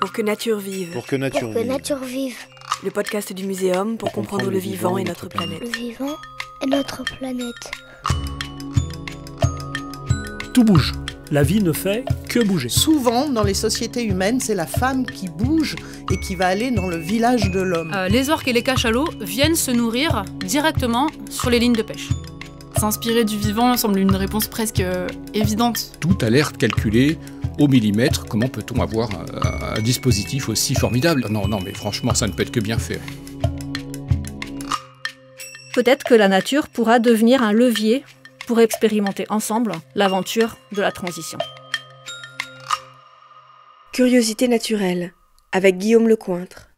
Pour que nature vive. Pour que nature, vive. Le podcast du muséum pour, comprendre, le vivant et notre planète. Le vivant et notre planète. Tout bouge. La vie ne fait que bouger. Souvent, dans les sociétés humaines, c'est la femme qui bouge et qui va aller dans le village de l'homme. Euh, les orques et les cachalots viennent se nourrir directement sur les lignes de pêche. S'inspirer du vivant semble une réponse presque euh, évidente. Toute alerte calculée au millimètre. Comment peut-on avoir un, dispositif aussi formidable Non, non, mais franchement, ça ne peut être que bien fait. Peut-être que la nature pourra devenir un levier pour expérimenter ensemble l'aventure de la transition. Curiosité naturelle avec Guillaume Lecointre.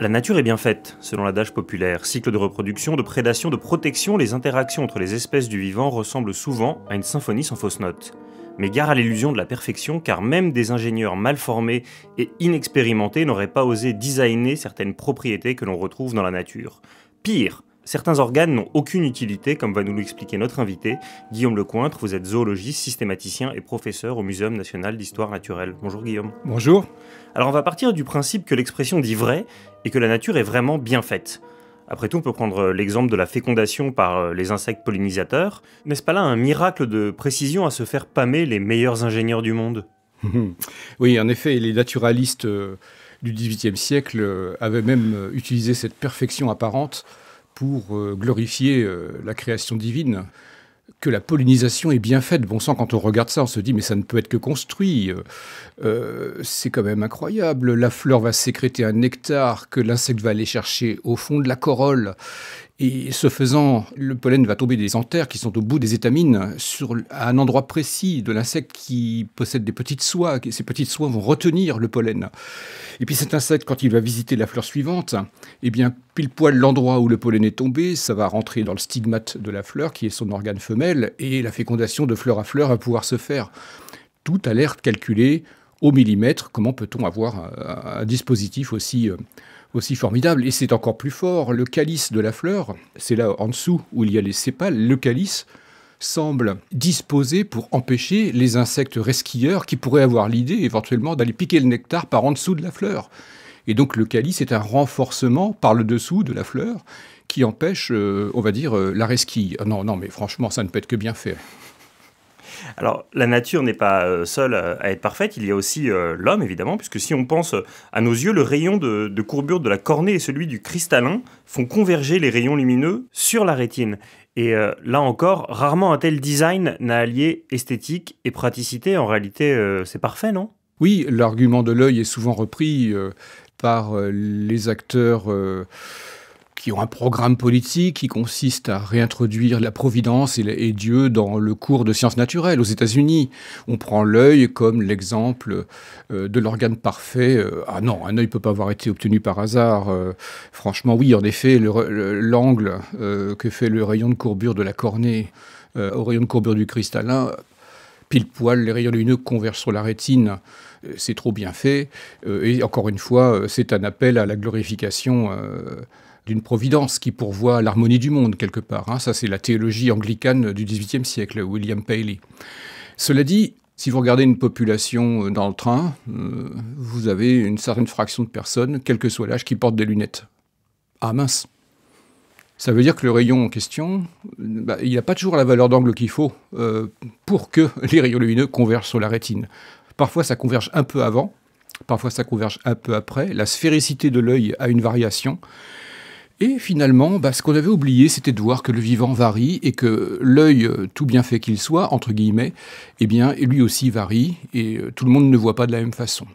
La nature est bien faite, selon l'adage populaire. Cycle de reproduction, de prédation, de protection, les interactions entre les espèces du vivant ressemblent souvent à une symphonie sans fausse note. Mais gare à l'illusion de la perfection, car même des ingénieurs mal formés et inexpérimentés n'auraient pas osé designer certaines propriétés que l'on retrouve dans la nature. Pire, Certains organes n'ont aucune utilité, comme va nous l'expliquer notre invité. Guillaume Lecointre, vous êtes zoologiste, systématicien et professeur au Muséum national d'histoire naturelle. Bonjour Guillaume. Bonjour. Alors on va partir du principe que l'expression dit vrai et que la nature est vraiment bien faite. Après tout, on peut prendre l'exemple de la fécondation par euh, les insectes pollinisateurs. N'est-ce pas là un miracle de précision à se faire pâmer les meilleurs ingénieurs du monde Oui, en effet, les naturalistes euh, du XVIIIe siècle euh, avaient même utilisé cette perfection apparente pour euh, glorifier euh, la création divine, que la pollinisation est bien faite. Bon sang, quand on regarde ça, on se dit, mais ça ne peut être que construit. Euh, c'est quand même incroyable. La fleur va sécréter un nectar que l'insecte va aller chercher au fond de la corolle. Et ce faisant, le pollen va tomber des anthères qui sont au bout des étamines sur, à un endroit précis de l'insecte qui possède des petites soies. ces petites soies vont retenir le pollen. Et puis cet insecte, quand il va visiter la fleur suivante, eh bien, pile poil l'endroit où le pollen est tombé, ça va rentrer dans le stigmate de la fleur, qui est son organe femelle, et la fécondation de fleur à fleur va pouvoir se faire. Tout alerte calculée calculé au millimètre. Comment peut-on avoir un, dispositif aussi... Euh, aussi formidable, et c'est encore plus fort, le calice de la fleur, c'est là en dessous où il y a les sépales, le calice semble disposé pour empêcher les insectes resquilleurs qui pourraient avoir l'idée éventuellement d'aller piquer le nectar par en dessous de la fleur. Et donc le calice est un renforcement par le dessous de la fleur qui empêche, euh, on va dire, euh, la resquille. Non, non, mais franchement, ça ne peut être que bien fait. Alors, la nature n'est pas euh, seule euh, à être parfaite, il y a aussi euh, l'homme, évidemment, puisque si on pense à nos yeux, le rayon de, courbure de la cornée et celui du cristallin font converger les rayons lumineux sur la rétine. Et là encore, rarement un tel design n'a allié esthétique et praticité. En réalité, c'est parfait, non Oui, l'argument de l'œil est souvent repris par les acteurs ils ont un programme politique qui consiste à réintroduire la providence et, Dieu dans le cours de sciences naturelles. Aux États-Unis, on prend l'œil comme l'exemple euh, de l'organe parfait. Euh, ah non, un œil ne peut pas avoir été obtenu par hasard. Euh, franchement, oui, en effet, l'angle que fait le rayon de courbure de la cornée au rayon de courbure du cristallin pile poil, les rayons lumineux convergent sur la rétine. C'est trop bien fait. Et encore une fois, c'est un appel à la glorification d'une providence qui pourvoit l'harmonie du monde quelque part. Hein. Ça, c'est la théologie anglicane du XVIIIe siècle, William Paley. Cela dit, si vous regardez une population euh, dans le train, euh, vous avez une certaine fraction de personnes, quel que soit l'âge, qui portent des lunettes. Ah mince ça veut dire que le rayon en question, euh, bah, il n'y a pas toujours la valeur d'angle qu'il faut pour que les rayons lumineux convergent sur la rétine. Parfois, ça converge un peu avant, parfois, ça converge un peu après. La sphéricité de l'œil a une variation. Et finalement, bah, ce qu'on avait oublié, c'était de voir que le vivant varie et que l'œil, euh, tout bien fait qu'il soit, entre guillemets, eh bien, lui aussi varie et euh, tout le monde ne voit pas de la même façon.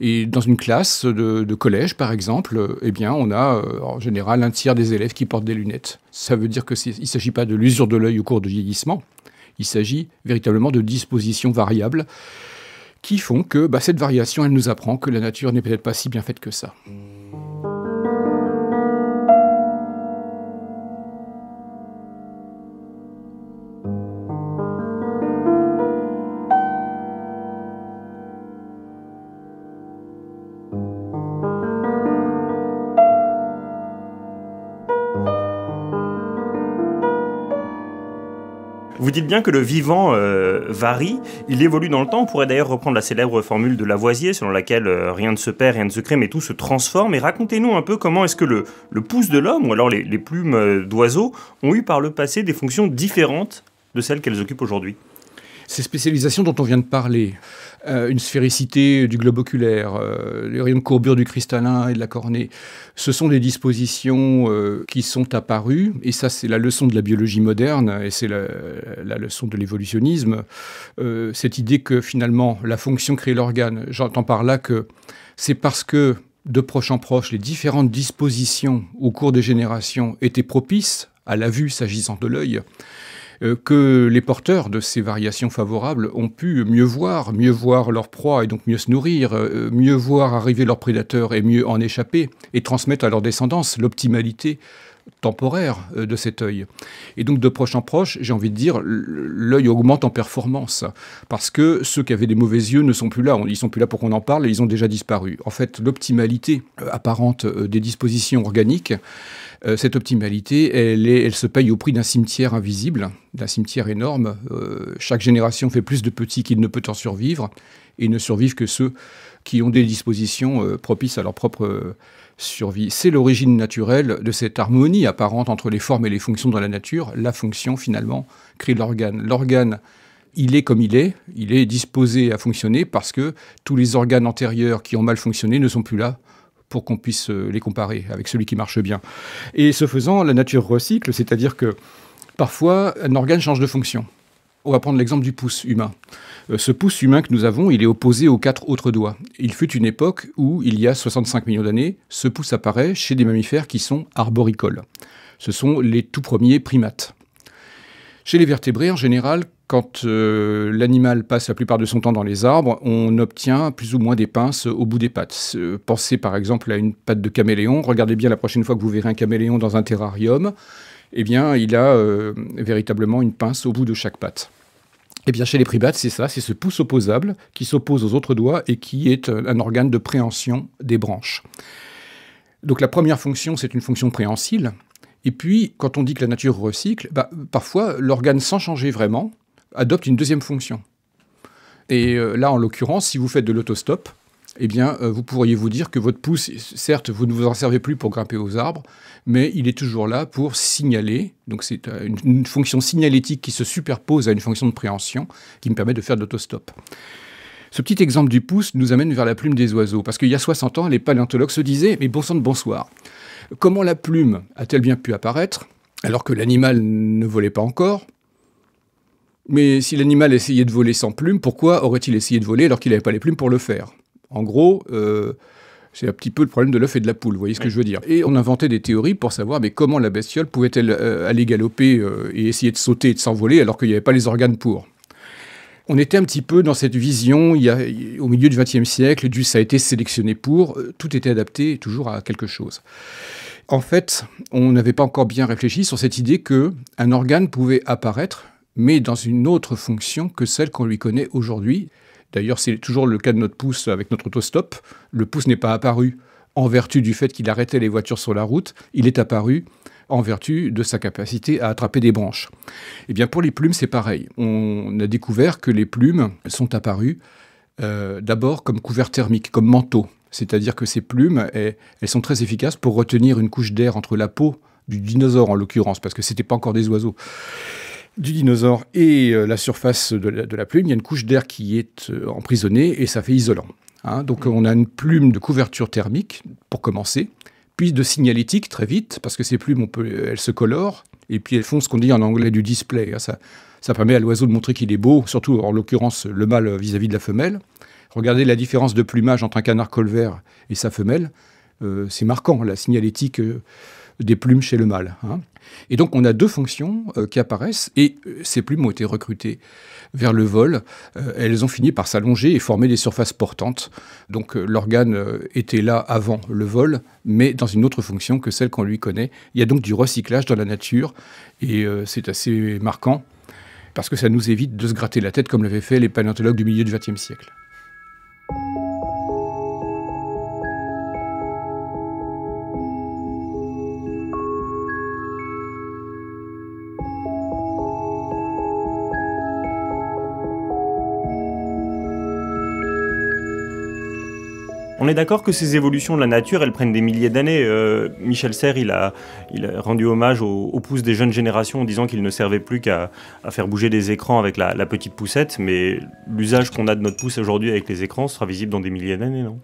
Et dans une classe de, collège, par exemple, eh bien, on a euh, en général un tiers des élèves qui portent des lunettes. Ça veut dire qu'il ne s'agit pas de l'usure de l'œil au cours du vieillissement. Il s'agit véritablement de dispositions variables qui font que bah, cette variation, elle nous apprend que la nature n'est peut-être pas si bien faite que ça. dites bien que le vivant euh, varie, il évolue dans le temps. On pourrait d'ailleurs reprendre la célèbre formule de Lavoisier selon laquelle euh, rien ne se perd, rien ne se crée, mais tout se transforme. Et racontez-nous un peu comment est-ce que le, pouce de l'homme, ou alors les plumes euh, d'oiseaux, ont eu par le passé des fonctions différentes de celles qu'elles occupent aujourd'hui. Ces spécialisations dont on vient de parler, euh, une sphéricité du globe oculaire, euh, les rayons de courbure du cristallin et de la cornée, ce sont des dispositions euh, qui sont apparues, et ça c'est la leçon de la biologie moderne, et c'est la, la, leçon de l'évolutionnisme, cette idée que finalement la fonction crée l'organe. J'entends par là que c'est parce que de proche en proche, les différentes dispositions au cours des générations étaient propices à la vue s'agissant de l'œil, euh, que les porteurs de ces variations favorables ont pu mieux voir, mieux voir leur proie et donc mieux se nourrir, euh, mieux voir arriver leurs prédateurs et mieux en échapper, et transmettre à leur descendance l'optimalité temporaire euh, de cet œil. Et donc de proche en proche, j'ai envie de dire, l'œil augmente en performance, parce que ceux qui avaient des mauvais yeux ne sont plus là, ils ne sont plus là pour qu'on en parle, ils ont déjà disparu. En fait, l'optimalité apparente des dispositions organiques euh, cette optimalité, elle, se paye au prix d'un cimetière invisible, d'un cimetière énorme. Euh, chaque génération fait plus de petits qu'il ne peut en survivre, et ne survivent que ceux qui ont des dispositions euh, propices à leur propre survie. C'est l'origine naturelle de cette harmonie apparente entre les formes et les fonctions dans la nature. La fonction, finalement, crée l'organe. L'organe il est comme il est, il est disposé à fonctionner parce que tous les organes antérieurs qui ont mal fonctionné ne sont plus là pour qu'on puisse euh, les comparer avec celui qui marche bien. Et ce faisant, la nature recycle, c'est-à-dire que parfois, un organe change de fonction. On va prendre l'exemple du pouce humain. Euh, ce pouce humain que nous avons, il est opposé aux quatre autres doigts. Il fut une époque où, il y a 65 millions d'années, ce pouce apparaît chez des mammifères qui sont arboricoles. Ce sont les tout premiers primates. Chez les vertébrés, en général, quand euh, l'animal passe la plupart de son temps dans les arbres, on obtient plus ou moins des pinces euh, au bout des pattes. Euh, pensez par exemple à une patte de caméléon. Regardez bien la prochaine fois que vous verrez un caméléon dans un terrarium. Eh bien, il a véritablement une pince au bout de chaque patte. Eh bien, chez les primates, c'est ça, c'est ce pouce opposable qui s'oppose aux autres doigts et qui est un organe de préhension des branches. Donc la première fonction, c'est une fonction préhensile, et puis, quand on dit que la nature recycle, bah, parfois l'organe, sans changer vraiment, adopte une deuxième fonction. Et euh, là, en l'occurrence, si vous faites de l'autostop, eh bien, euh, vous pourriez vous dire que votre pouce, certes, vous ne vous en servez plus pour grimper aux arbres, mais il est toujours là pour signaler. Donc, c'est euh, une, une, fonction signalétique qui se superpose à une fonction de préhension qui me permet de faire de l'autostop. Ce petit exemple du pouce nous amène vers la plume des oiseaux, parce qu'il y a 60 ans, les paléontologues se disaient Mais bon sang de bonsoir Comment la plume a-t-elle bien pu apparaître alors que l'animal ne volait pas encore Mais si l'animal essayait de voler sans plume, pourquoi aurait-il essayé de voler alors qu'il n'avait pas les plumes pour le faire En gros, euh, c'est un petit peu le problème de l'œuf et de la poule, vous voyez ce que je veux dire. Et on inventait des théories pour savoir mais comment la bestiole pouvait-elle euh, aller galoper euh, et essayer de sauter et de s'envoler alors qu'il n'y avait pas les organes pour on était un petit peu dans cette vision, il y a, au milieu du XXe siècle, du ça a été sélectionné pour, euh, tout était adapté toujours à quelque chose. En fait, on n'avait pas encore bien réfléchi sur cette idée que un organe pouvait apparaître, mais dans une autre fonction que celle qu'on lui connaît aujourd'hui. D'ailleurs, c'est toujours le cas de notre pouce avec notre autostop. Le pouce n'est pas apparu en vertu du fait qu'il arrêtait les voitures sur la route, il est apparu en vertu de sa capacité à attraper des branches. Et eh bien pour les plumes, c'est pareil. On a découvert que les plumes sont apparues euh, d'abord comme couvert thermique, comme manteau. C'est-à-dire que ces plumes, elles, sont très efficaces pour retenir une couche d'air entre la peau du dinosaure en l'occurrence, parce que ce n'était pas encore des oiseaux du dinosaure et euh, la surface de la, plume, il y a une couche d'air qui est euh, emprisonnée et ça fait isolant. Hein. Donc on a une plume de couverture thermique pour commencer, puis de signalétique très vite, parce que ces plumes, elles se colorent, et puis elles font ce qu'on dit en anglais du display. Hein. Ça, ça permet à l'oiseau de montrer qu'il est beau, surtout en l'occurrence le mâle vis-à-vis de la femelle. Regardez la différence de plumage entre un canard colvert et sa femelle, euh, c'est marquant, la signalétique. Euh, des plumes chez le mâle. Hein. Et donc on a deux fonctions euh, qui apparaissent et euh, ces plumes ont été recrutées vers le vol. Euh, elles ont fini par s'allonger et former des surfaces portantes. Donc l'organe était là avant le vol, mais dans une autre fonction que celle qu'on lui connaît. Il y a donc du recyclage dans la nature et c'est assez marquant parce que ça nous évite de se gratter la tête comme l'avaient fait les paléontologues du milieu du XXe siècle. On est d'accord que ces évolutions de la nature, elles prennent des milliers d'années. Euh, Michel Serres, il a, il rendu hommage aux, pouces des jeunes générations en disant qu'il ne servait plus qu'à faire bouger des écrans avec la, petite poussette, mais l'usage qu'on a de notre pouce aujourd'hui avec les écrans sera visible dans des milliers d'années, non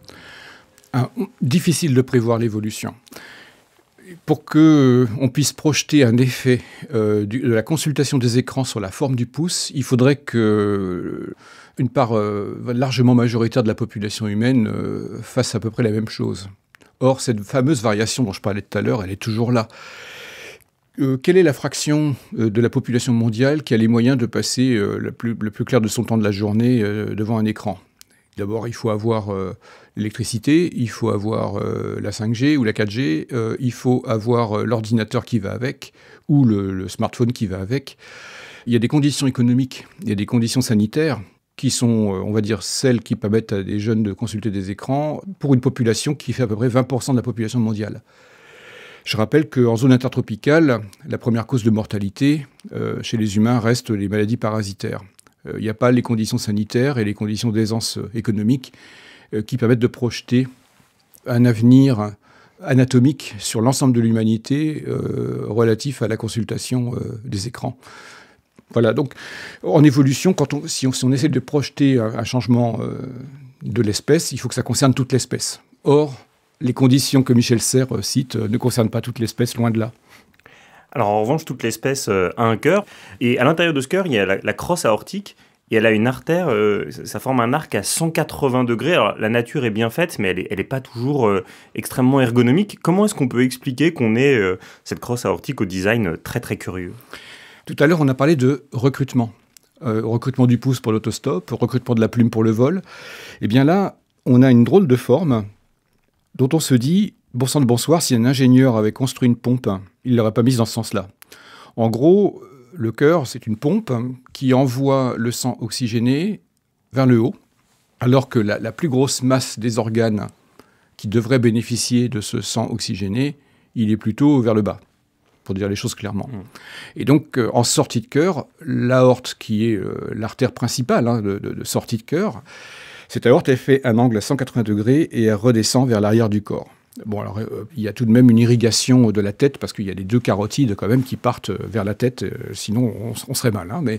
ah, Difficile de prévoir l'évolution. Pour que on puisse projeter un effet euh, de la consultation des écrans sur la forme du pouce, il faudrait que une part euh, largement majoritaire de la population humaine euh, fasse à peu près la même chose. Or, cette fameuse variation dont je parlais tout à l'heure, elle est toujours là. Euh, quelle est la fraction de la population mondiale qui a les moyens de passer le, plus, clair de son temps de la journée devant un écran D'abord, il faut avoir l'électricité, il faut avoir la 5G ou la 4G, il faut avoir l'ordinateur qui va avec ou le, smartphone qui va avec. Il y a des conditions économiques, il y a des conditions sanitaires, qui sont, euh, on va dire, celles qui permettent à des jeunes de consulter des écrans pour une population qui fait à peu près 20% de la population mondiale. Je rappelle qu'en zone intertropicale, la première cause de mortalité euh, chez les humains reste les maladies parasitaires. Euh, il n'y a pas les conditions sanitaires et les conditions d'aisance économique qui permettent de projeter un avenir anatomique sur l'ensemble de l'humanité relatif à la consultation des écrans. Voilà, donc en évolution, quand on, si, on, essaie de projeter un, changement euh, de l'espèce, il faut que ça concerne toute l'espèce. Or, les conditions que Michel Serres euh, cite euh, ne concernent pas toute l'espèce, loin de là. Alors en revanche, toute l'espèce a un cœur, et à l'intérieur de ce cœur, il y a la, crosse aortique, et elle a une artère, ça forme un arc à 180 degrés. Alors la nature est bien faite, mais elle n'est pas toujours extrêmement ergonomique. Comment est-ce qu'on peut expliquer qu'on ait cette crosse aortique au design très très curieux tout à l'heure, on a parlé de recrutement. Euh, recrutement du pouce pour l'autostop, recrutement de la plume pour le vol. Eh bien là, on a une drôle de forme dont on se dit, bon sang de bonsoir, si un ingénieur avait construit une pompe, il ne l'aurait pas mise dans ce sens-là. En gros, le cœur, c'est une pompe qui envoie le sang oxygéné vers le haut, alors que la, la plus grosse masse des organes qui devraient bénéficier de ce sang oxygéné, il est plutôt vers le bas pour dire les choses clairement. Mm. Et donc, euh, en sortie de cœur, l'aorte, qui est euh, l'artère principale hein, de, sortie de cœur, cette aorte, elle fait un angle à 180 degrés et elle redescend vers l'arrière du corps. Bon, alors, euh, il y a tout de même une irrigation de la tête, parce qu'il y a les deux carotides quand même qui partent vers la tête, sinon on, serait mal. Hein, mais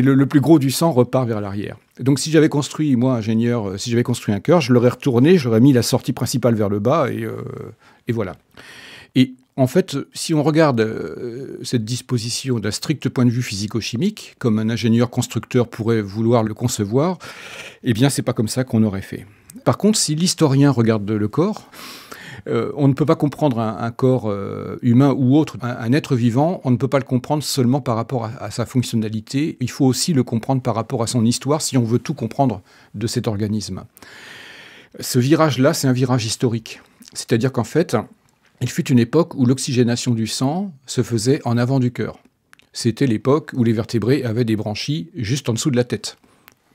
le, plus gros du sang repart vers l'arrière. Donc, si j'avais construit, moi, ingénieur, si j'avais construit un cœur, je l'aurais retourné, j'aurais mis la sortie principale vers le bas, et, et voilà. Et en fait, si on regarde euh, cette disposition d'un strict point de vue physico-chimique, comme un ingénieur constructeur pourrait vouloir le concevoir, eh bien, c'est pas comme ça qu'on aurait fait. Par contre, si l'historien regarde le corps, euh, on ne peut pas comprendre un, corps euh, humain ou autre, un, être vivant, on ne peut pas le comprendre seulement par rapport à, sa fonctionnalité, il faut aussi le comprendre par rapport à son histoire si on veut tout comprendre de cet organisme. Ce virage-là, c'est un virage historique. C'est-à-dire qu'en fait, il fut une époque où l'oxygénation du sang se faisait en avant du cœur. C'était l'époque où les vertébrés avaient des branchies juste en dessous de la tête.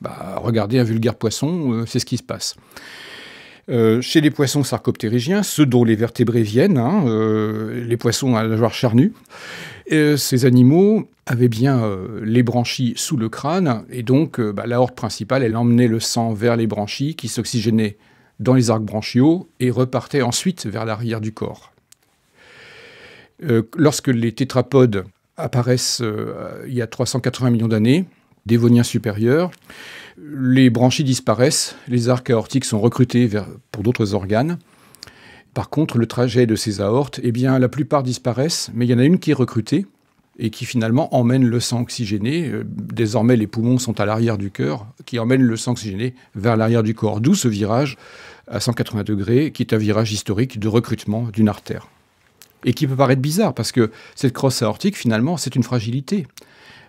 Bah, regardez un vulgaire poisson, euh, c'est ce qui se passe. Euh, chez les poissons sarcoptérygiens, ceux dont les vertébrés viennent, hein, euh, les poissons à la joie charnue, ces animaux avaient bien les branchies sous le crâne, et donc bah, la horte principale, elle emmenait le sang vers les branchies qui s'oxygénaient dans les arcs branchiaux et repartaient ensuite vers l'arrière du corps. Euh, lorsque les tétrapodes apparaissent euh, il y a 380 millions d'années, dévoniens supérieurs, les branchies disparaissent, les arcs aortiques sont recrutés vers, pour d'autres organes. Par contre, le trajet de ces aortes, eh bien, la plupart disparaissent, mais il y en a une qui est recrutée et qui finalement emmène le sang oxygéné. Euh, désormais, les poumons sont à l'arrière du cœur, qui emmène le sang oxygéné vers l'arrière du corps. D'où ce virage à 180 degrés, qui est un virage historique de recrutement d'une artère. Et qui peut paraître bizarre, parce que cette crosse aortique, finalement, c'est une fragilité.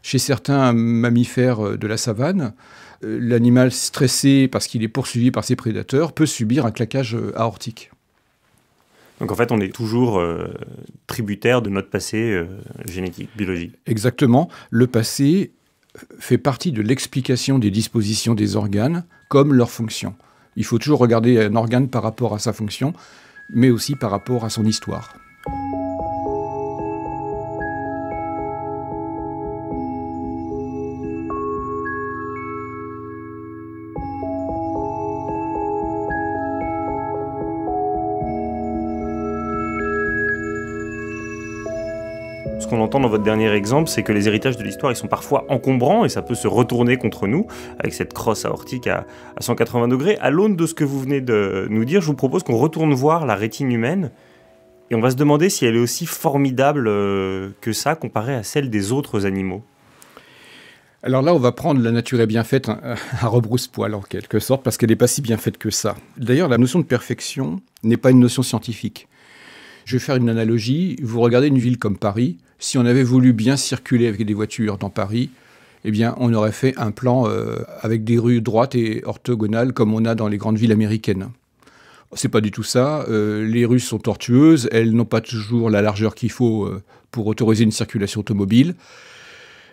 Chez certains mammifères de la savane, euh, l'animal stressé parce qu'il est poursuivi par ses prédateurs peut subir un claquage euh, aortique. Donc en fait, on est toujours euh, tributaire de notre passé génétique, biologique. Exactement. Le passé fait partie de l'explication des dispositions des organes comme leur fonction. Il faut toujours regarder un organe par rapport à sa fonction, mais aussi par rapport à son histoire. qu'on entend dans votre dernier exemple, c'est que les héritages de l'histoire, ils sont parfois encombrants et ça peut se retourner contre nous avec cette crosse aortique à, à 180 degrés. À l'aune de ce que vous venez de nous dire, je vous propose qu'on retourne voir la rétine humaine et on va se demander si elle est aussi formidable euh, que ça comparée à celle des autres animaux. Alors là, on va prendre la nature est bien faite hein, à rebrousse-poil en quelque sorte, parce qu'elle n'est pas si bien faite que ça. D'ailleurs, la notion de perfection n'est pas une notion scientifique. Je vais faire une analogie. Vous regardez une ville comme Paris. Si on avait voulu bien circuler avec des voitures dans Paris, eh bien, on aurait fait un plan euh, avec des rues droites et orthogonales comme on a dans les grandes villes américaines. C'est pas du tout ça. Euh, les rues sont tortueuses. Elles n'ont pas toujours la largeur qu'il faut euh, pour autoriser une circulation automobile.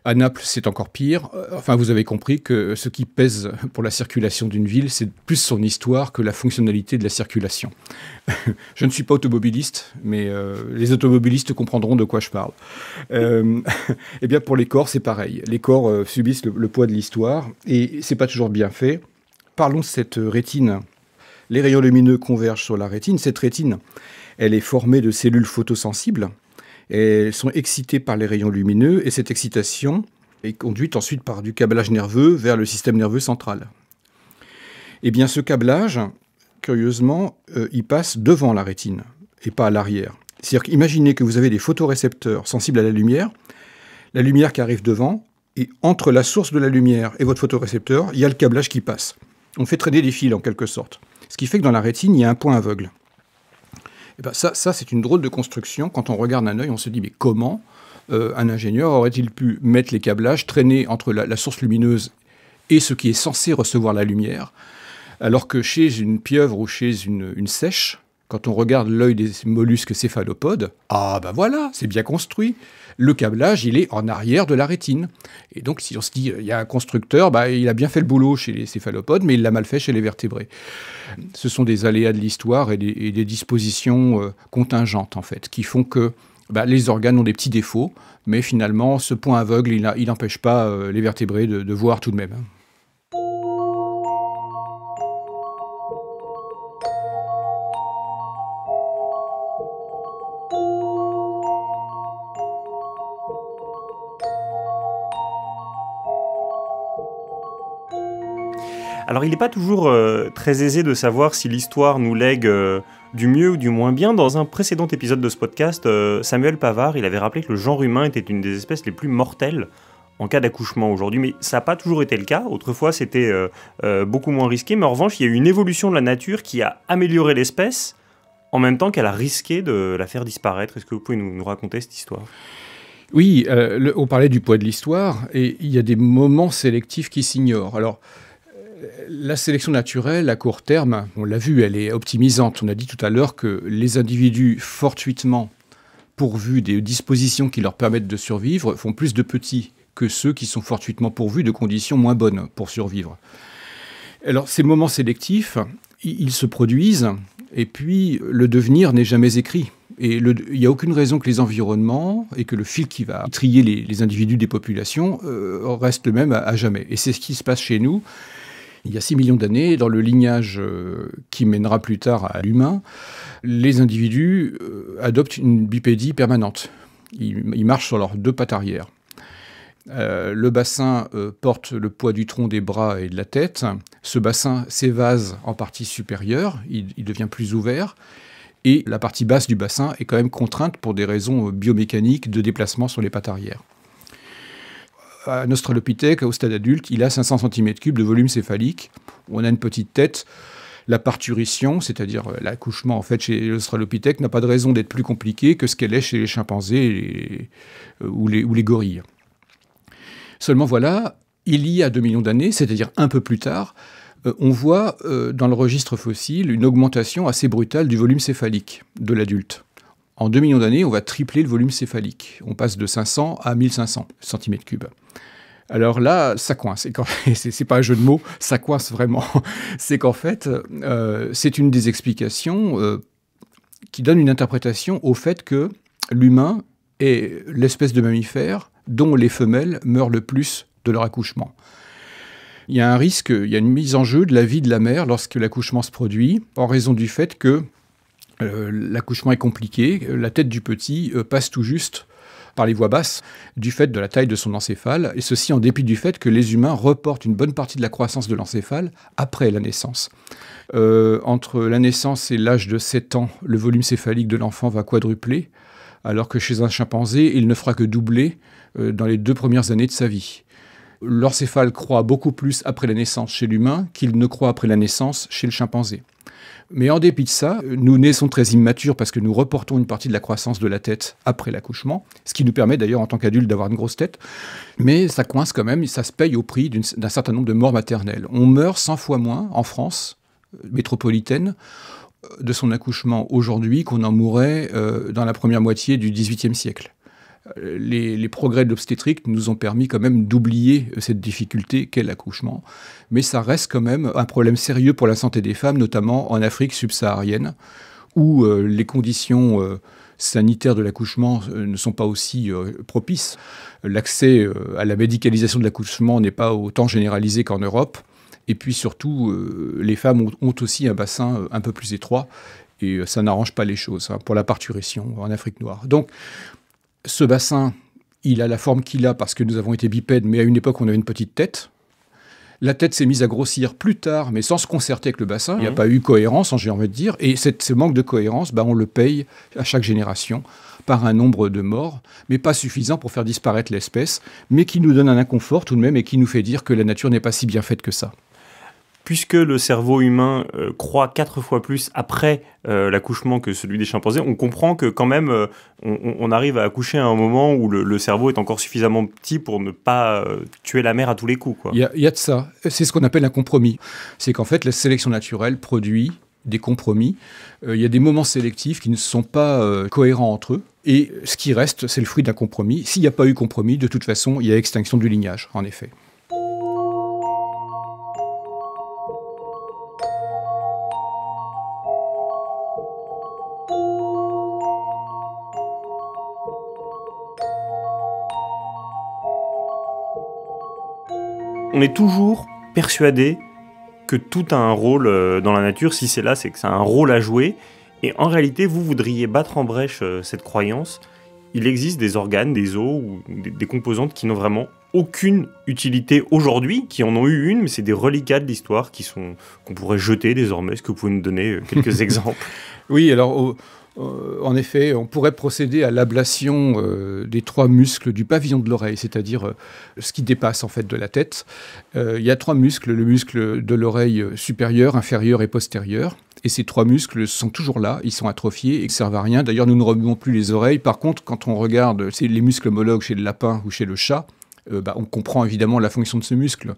À Naples, c'est encore pire. Euh, enfin, vous avez compris que ce qui pèse pour la circulation d'une ville, c'est plus son histoire que la fonctionnalité de la circulation. je ne suis pas automobiliste, mais euh, les automobilistes comprendront de quoi je parle. Euh, eh bien, pour les corps, c'est pareil. Les corps subissent le, poids de l'histoire et c'est pas toujours bien fait. Parlons de cette rétine. Les rayons lumineux convergent sur la rétine. Cette rétine, elle est formée de cellules photosensibles elles sont excitées par les rayons lumineux et cette excitation est conduite ensuite par du câblage nerveux vers le système nerveux central. Et eh bien, ce câblage, curieusement, euh, il passe devant la rétine et pas à l'arrière. C'est-à-dire qu'imaginez que vous avez des photorécepteurs sensibles à la lumière, la lumière qui arrive devant, et entre la source de la lumière et votre photorécepteur, il y a le câblage qui passe. On fait traîner des fils en quelque sorte. Ce qui fait que dans la rétine, il y a un point aveugle. Eh ben, ça, c'est une drôle de construction. Quand on regarde un œil, on se dit mais comment euh, un ingénieur aurait-il pu mettre les câblages, traîner entre la, source lumineuse et ce qui est censé recevoir la lumière, alors que chez une pieuvre ou chez une, une sèche, quand on regarde l'œil des mollusques céphalopodes, ah ben voilà, c'est bien construit le câblage, il est en arrière de la rétine. Et donc, si on se dit, euh, il y a un constructeur, bah, il a bien fait le boulot chez les céphalopodes, mais il l'a mal fait chez les vertébrés. Ce sont des aléas de l'histoire et, des dispositions euh, contingentes, en fait, qui font que bah, les organes ont des petits défauts, mais finalement, ce point aveugle, il n'empêche pas euh, les vertébrés de voir tout de même. Alors il n'est pas toujours euh, très aisé de savoir si l'histoire nous lègue euh, du mieux ou du moins bien. Dans un précédent épisode de ce podcast, euh, Samuel Pavard, il avait rappelé que le genre humain était une des espèces les plus mortelles en cas d'accouchement aujourd'hui, mais ça n'a pas toujours été le cas. Autrefois, c'était beaucoup moins risqué, mais en revanche, il y a eu une évolution de la nature qui a amélioré l'espèce en même temps qu'elle a risqué de la faire disparaître. Est-ce que vous pouvez nous, raconter cette histoire oui, on parlait du poids de l'histoire, et il y a des moments sélectifs qui s'ignorent. Alors, la sélection naturelle à court terme, on l'a vu, elle est optimisante. On a dit tout à l'heure que les individus fortuitement pourvus des dispositions qui leur permettent de survivre font plus de petits que ceux qui sont fortuitement pourvus de conditions moins bonnes pour survivre. Alors ces moments sélectifs, ils se produisent et puis le devenir n'est jamais écrit. Et il n'y a aucune raison que les environnements et que le fil qui va trier les, individus des populations euh, reste le même à jamais. Et c'est ce qui se passe chez nous il y a 6 millions d'années, dans le lignage euh, qui mènera plus tard à l'humain, les individus euh, adoptent une bipédie permanente. Ils, marchent sur leurs deux pattes arrière. Euh, le bassin porte le poids du tronc, des bras et de la tête. Ce bassin s'évase en partie supérieure, il, il, devient plus ouvert. Et la partie basse du bassin est quand même contrainte pour des raisons biomécaniques de déplacement sur les pattes arrière. Un Australopithèque, au stade adulte, il a 500 cm3 de volume céphalique. On a une petite tête. La parturition, c'est-à-dire euh, l'accouchement en fait chez l'Australopithèque, n'a pas de raison d'être plus compliquée que ce qu'elle est chez les chimpanzés euh, ou, les, gorilles. Seulement voilà, il y a 2 millions d'années, c'est-à-dire un peu plus tard, euh, on voit dans le registre fossile une augmentation assez brutale du volume céphalique de l'adulte. En 2 millions d'années, on va tripler le volume céphalique. On passe de 500 à 1500 cm3. Alors là, ça coince. c'est quand... c'est pas un jeu de mots, ça coince vraiment. c'est qu'en fait, euh, c'est une des explications euh, qui donne une interprétation au fait que l'humain est l'espèce de mammifère dont les femelles meurent le plus de leur accouchement. Il y a un risque, il y a une mise en jeu de la vie de la mère lorsque l'accouchement se produit, en raison du fait que euh, l'accouchement est compliqué, la tête du petit euh, passe tout juste par les voies basses du fait de la taille de son encéphale, et ceci en dépit du fait que les humains reportent une bonne partie de la croissance de l'encéphale après la naissance. Euh, entre la naissance et l'âge de 7 ans, le volume céphalique de l'enfant va quadrupler, alors que chez un chimpanzé, il ne fera que doubler dans les deux premières années de sa vie. L'encéphale croît beaucoup plus après la naissance chez l'humain qu'il ne croît après la naissance chez le chimpanzé. Mais en dépit de ça, euh, nous naissons très immatures parce que nous reportons une partie de la croissance de la tête après l'accouchement, ce qui nous permet d'ailleurs en tant qu'adultes d'avoir une grosse tête. Mais ça coince quand même, ça se paye au prix d'un certain nombre de morts maternelles. On meurt 100 fois moins en France euh, métropolitaine euh, de son accouchement aujourd'hui qu'on en mourait dans la première moitié du XVIIIe siècle les, progrès de l'obstétrique nous ont permis quand même d'oublier cette difficulté qu'est l'accouchement. Mais ça reste quand même un problème sérieux pour la santé des femmes, notamment en Afrique subsaharienne, où euh, les conditions euh, sanitaires de l'accouchement euh, ne sont pas aussi propices. L'accès à la médicalisation de l'accouchement n'est pas autant généralisé qu'en Europe. Et puis surtout, les femmes ont, aussi un bassin un peu plus étroit et ça n'arrange pas les choses hein, pour la parturition en Afrique noire. Donc, ce bassin, il a la forme qu'il a parce que nous avons été bipèdes, mais à une époque, on avait une petite tête. La tête s'est mise à grossir plus tard, mais sans se concerter avec le bassin. Il n'y a mmh. pas eu cohérence, hein, j'ai envie de dire. Et ce manque de cohérence, bah, on le paye à chaque génération par un nombre de morts, mais pas suffisant pour faire disparaître l'espèce, mais qui nous donne un inconfort tout de même et qui nous fait dire que la nature n'est pas si bien faite que ça puisque le cerveau humain euh, croît quatre fois plus après euh, l'accouchement que celui des chimpanzés, on comprend que quand même, euh, on, arrive à accoucher à un moment où le, cerveau est encore suffisamment petit pour ne pas tuer la mère à tous les coups. Il y, y, a de ça. C'est ce qu'on appelle un compromis. C'est qu'en fait, la sélection naturelle produit des compromis. Il y a des moments sélectifs qui ne sont pas cohérents entre eux. Et ce qui reste, c'est le fruit d'un compromis. S'il n'y a pas eu compromis, de toute façon, il y a extinction du lignage, en effet. on est toujours persuadé que tout a un rôle euh, dans la nature. Si c'est là, c'est que ça a un rôle à jouer. Et en réalité, vous voudriez battre en brèche euh, cette croyance. Il existe des organes, des os ou des, composantes qui n'ont vraiment aucune utilité aujourd'hui, qui en ont eu une, mais c'est des reliquats de l'histoire qui sont qu'on pourrait jeter désormais. Est-ce que vous pouvez nous donner euh, quelques exemples Oui, alors euh, en effet, on pourrait procéder à l'ablation euh, des trois muscles du pavillon de l'oreille, c'est-à-dire euh, ce qui dépasse en fait de la tête. il y a trois muscles, le muscle de l'oreille supérieur, inférieur et postérieur. Et ces trois muscles sont toujours là, ils sont atrophiés et ne servent à rien. D'ailleurs, nous ne remuons plus les oreilles. Par contre, quand on regarde les muscles homologues chez le lapin ou chez le chat, bah, on comprend évidemment la fonction de ce muscle.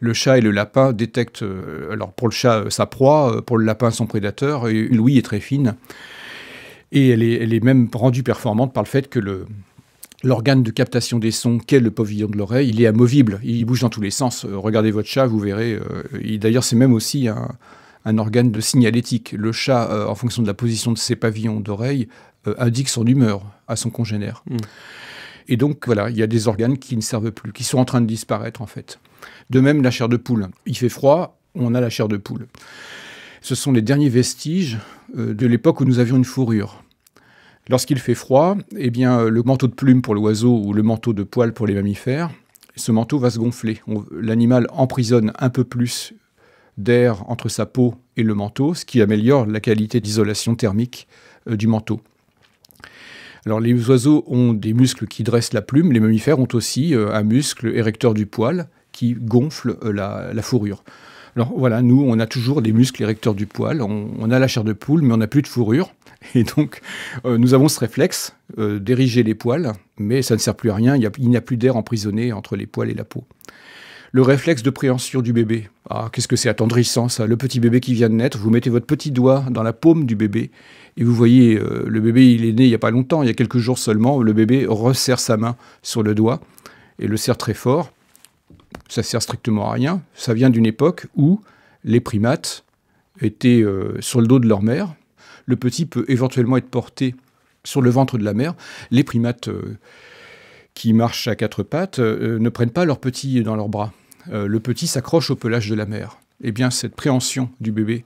Le chat et le lapin détectent, alors pour le chat, sa proie, pour le lapin, son prédateur, et l'ouïe est très fine. Et elle est, même rendue performante par le fait que l'organe de captation des sons qu'est le pavillon de l'oreille, il est amovible, il bouge dans tous les sens. Euh, regardez votre chat, vous verrez. Euh, d'ailleurs, c'est même aussi un, organe de signalétique. Le chat, euh, en fonction de la position de ses pavillons d'oreille, indique son humeur à son congénère. Hmm. Et donc, voilà, il y a des organes qui ne servent plus, qui sont en train de disparaître, en fait. De même, la chair de poule. Il fait froid, on a la chair de poule. Ce sont les derniers vestiges euh, de l'époque où nous avions une fourrure. Lorsqu'il fait froid, eh bien, euh, le manteau de plume pour l'oiseau ou le manteau de poil pour les mammifères, ce manteau va se gonfler. L'animal emprisonne un peu plus d'air entre sa peau et le manteau, ce qui améliore la qualité d'isolation thermique euh, du manteau. Alors les oiseaux ont des muscles qui dressent la plume, les mammifères ont aussi un muscle érecteur du poil qui gonfle la fourrure. Alors voilà, nous, on a toujours des muscles érecteurs du poil, on, a la chair de poule, mais on n'a plus de fourrure. Et donc, euh, nous avons ce réflexe euh, d'ériger les poils, mais ça ne sert plus à rien, il n'y a, plus d'air emprisonné entre les poils et la peau le réflexe de préhension du bébé. Ah, qu'est-ce que c'est attendrissant ça, le petit bébé qui vient de naître, vous mettez votre petit doigt dans la paume du bébé et vous voyez, euh, le bébé il est né il n'y a pas longtemps, il y a quelques jours seulement, le bébé resserre sa main sur le doigt et le serre très fort ça sert strictement à rien. Ça vient d'une époque où les primates étaient euh, sur le dos de leur mère. Le petit peut éventuellement être porté sur le ventre de la mère. Les primates euh, qui marchent à quatre pattes euh, ne prennent pas leur petit dans leurs bras. le petit s'accroche au pelage de la mère. Eh bien, cette préhension du bébé,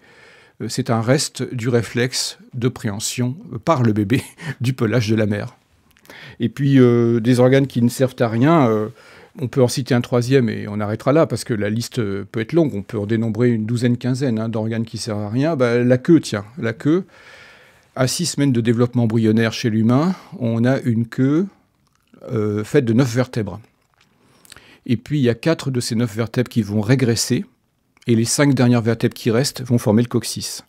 c'est un reste du réflexe de préhension par le bébé du pelage de la mère. Et puis, des organes qui ne servent à rien on peut en citer un troisième et on arrêtera là parce que la liste euh, peut être longue. On peut en dénombrer une douzaine, quinzaine hein, d'organes qui servent à rien. Bah, la queue, tiens, la queue. À six semaines de développement embryonnaire chez l'humain, on a une queue euh, faite de neuf vertèbres. Et puis il y a quatre de ces neuf vertèbres qui vont régresser et les cinq dernières vertèbres qui restent vont former le coccyx.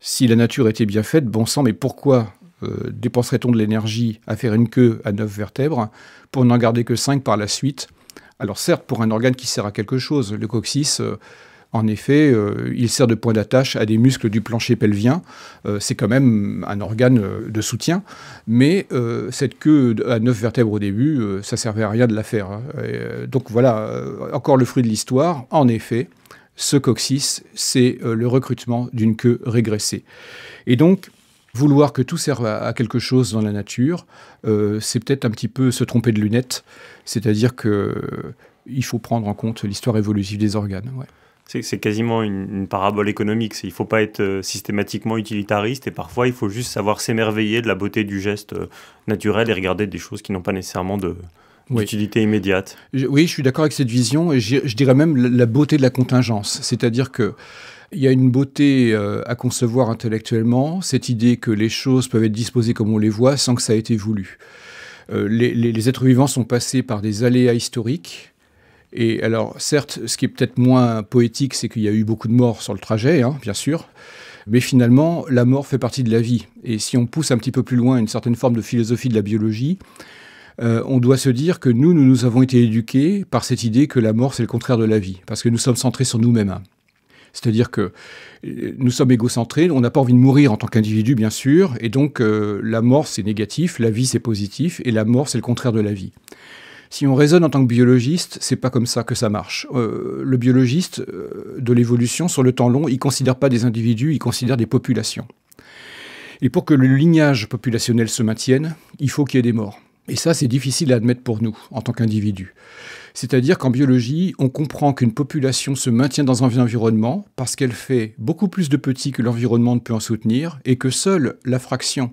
Si la nature était bien faite, bon sang, mais pourquoi euh, dépenserait-on de l'énergie à faire une queue à 9 vertèbres pour n'en garder que 5 par la suite Alors certes, pour un organe qui sert à quelque chose, le coccyx, euh, en effet, euh, il sert de point d'attache à des muscles du plancher pelvien, c'est quand même un organe de soutien, mais cette queue à neuf vertèbres au début, ça servait à rien de la faire. Hein. donc voilà, encore le fruit de l'histoire, en effet. Ce coccyx, c'est le recrutement d'une queue régressée. Et donc, vouloir que tout serve à, quelque chose dans la nature, euh, c'est peut-être un petit peu se tromper de lunettes. C'est-à-dire que euh, il faut prendre en compte l'histoire évolutive des organes. C'est quasiment une, parabole économique. Il ne faut pas être euh, systématiquement utilitariste et parfois il faut juste savoir s'émerveiller de la beauté du geste naturel et regarder des choses qui n'ont pas nécessairement d'utilité immédiate. oui, je suis d'accord avec cette vision et je dirais même la beauté de la contingence. C'est-à-dire que il y a une beauté euh, à concevoir intellectuellement, cette idée que les choses peuvent être disposées comme on les voit sans que ça ait été voulu. Euh, les, êtres vivants sont passés par des aléas historiques. Et alors, certes, ce qui est peut-être moins poétique, c'est qu'il y a eu beaucoup de morts sur le trajet, hein, bien sûr. Mais finalement, la mort fait partie de la vie. Et si on pousse un petit peu plus loin une certaine forme de philosophie de la biologie, euh, on doit se dire que nous, nous nous avons été éduqués par cette idée que la mort, c'est le contraire de la vie, parce que nous sommes centrés sur nous-mêmes. Hein. C'est-à-dire que euh, nous sommes égocentrés, on n'a pas envie de mourir en tant qu'individu, bien sûr, et donc euh, la mort c'est négatif, la vie c'est positif, et la mort c'est le contraire de la vie. Si on raisonne en tant que biologiste, c'est pas comme ça que ça marche. Euh, le biologiste de l'évolution, sur le temps long, il considère pas des individus, il considère des populations. Et pour que le lignage populationnel se maintienne, il faut qu'il y ait des morts. Et ça, c'est difficile à admettre pour nous, en tant qu'individus. C'est-à-dire qu'en biologie, on comprend qu'une population se maintient dans un environnement parce qu'elle fait beaucoup plus de petits que l'environnement ne peut en soutenir et que seule la fraction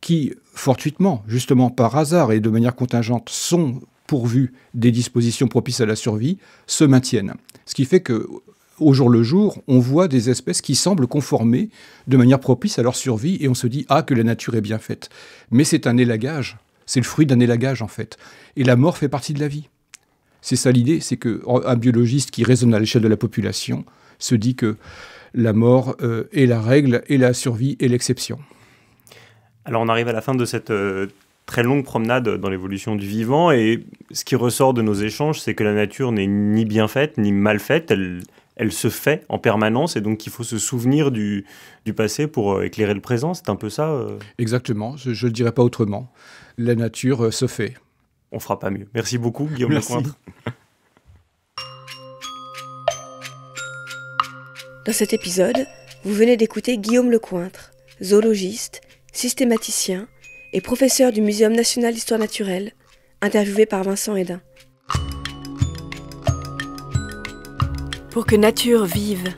qui, fortuitement, justement par hasard et de manière contingente, sont pourvues des dispositions propices à la survie, se maintiennent. Ce qui fait que au jour le jour, on voit des espèces qui semblent conformer de manière propice à leur survie et on se dit ah que la nature est bien faite. Mais c'est un élagage, c'est le fruit d'un élagage en fait. Et la mort fait partie de la vie. C'est ça l'idée, c'est qu'un biologiste qui raisonne à l'échelle de la population se dit que la mort euh, est la règle et la survie est l'exception. Alors on arrive à la fin de cette euh, très longue promenade dans l'évolution du vivant et ce qui ressort de nos échanges, c'est que la nature n'est ni bien faite ni mal faite, elle, se fait en permanence et donc il faut se souvenir du, passé pour euh, éclairer le présent, c'est un peu ça Exactement, je ne le dirais pas autrement. La nature se fait on fera pas mieux. Merci beaucoup, Guillaume Lecointre. Dans cet épisode, vous venez d'écouter Guillaume Lecointre, zoologiste, systématicien et professeur du Muséum national d'histoire naturelle, interviewé par Vincent Hédin. Pour que nature vive.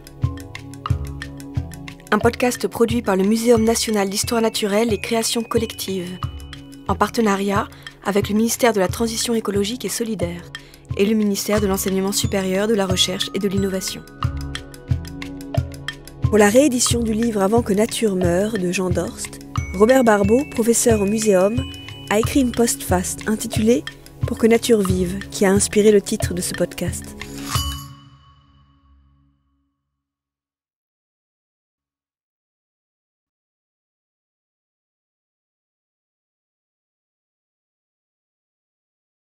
Un podcast produit par le Muséum national d'histoire naturelle et création collective, en partenariat avec le ministère de la Transition écologique et solidaire et le ministère de l'Enseignement supérieur, de la Recherche et de l'Innovation. Pour la réédition du livre Avant que Nature meure de Jean Dorst, Robert Barbeau, professeur au Muséum, a écrit une post-fast intitulée Pour que Nature vive, qui a inspiré le titre de ce podcast.